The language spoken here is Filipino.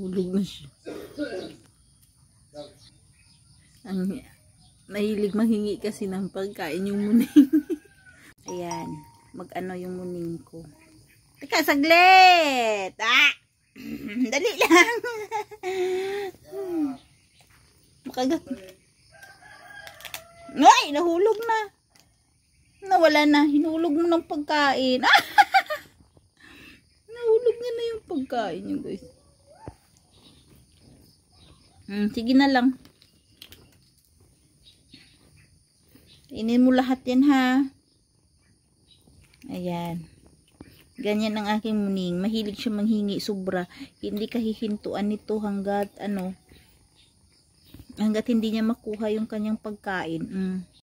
Hulog na siya. Ang, mahilig manghingi kasi ng pagkain yung muning. Ayan. Mag-ano yung muning ko. Teka, saglit! Ah! Dali lang! Makagat. Ay, nahulog na. Nawala na. Hinulog mo ng pagkain. Ah! pagkain nyo guys. Hmm, sige na lang. Kainin mo lahat yan ha. Ayan. Ganyan ang aking muning. Mahilig siya manghingi sobra. Hindi kahihintuan nito hanggat ano hanggat hindi niya makuha yung kanyang pagkain. Mm.